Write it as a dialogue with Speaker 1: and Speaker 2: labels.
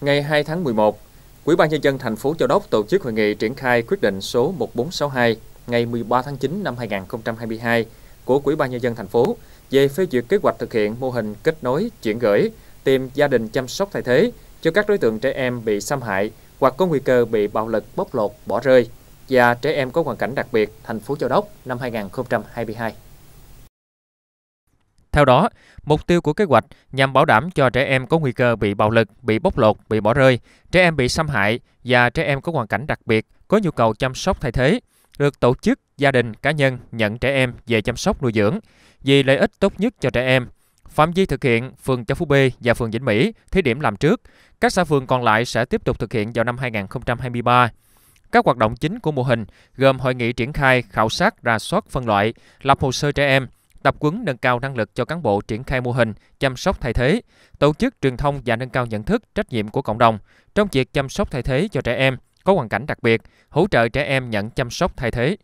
Speaker 1: Ngày 2 tháng 11, Ủy ban nhân dân thành phố Châu Đốc tổ chức hội nghị triển khai quyết định số 1462 ngày 13 tháng 9 năm 2022 của Ủy ban nhân dân thành phố về phê duyệt kế hoạch thực hiện mô hình kết nối chuyển gửi tìm gia đình chăm sóc thay thế cho các đối tượng trẻ em bị xâm hại hoặc có nguy cơ bị bạo lực bóc lột bỏ rơi và trẻ em có hoàn cảnh đặc biệt thành phố Châu Đốc năm 2022. Theo đó, mục tiêu của kế hoạch nhằm bảo đảm cho trẻ em có nguy cơ bị bạo lực, bị bóc lột, bị bỏ rơi, trẻ em bị xâm hại và trẻ em có hoàn cảnh đặc biệt có nhu cầu chăm sóc thay thế được tổ chức, gia đình, cá nhân nhận trẻ em về chăm sóc nuôi dưỡng vì lợi ích tốt nhất cho trẻ em. Phạm vi thực hiện phường Châu Phú B và phường Vĩnh Mỹ thí điểm làm trước, các xã phường còn lại sẽ tiếp tục thực hiện vào năm 2023. Các hoạt động chính của mô hình gồm hội nghị triển khai, khảo sát, ra soát phân loại, lập hồ sơ trẻ em, tập quấn nâng cao năng lực cho cán bộ triển khai mô hình, chăm sóc thay thế, tổ chức truyền thông và nâng cao nhận thức, trách nhiệm của cộng đồng trong việc chăm sóc thay thế cho trẻ em có hoàn cảnh đặc biệt, hỗ trợ trẻ em nhận chăm sóc thay thế.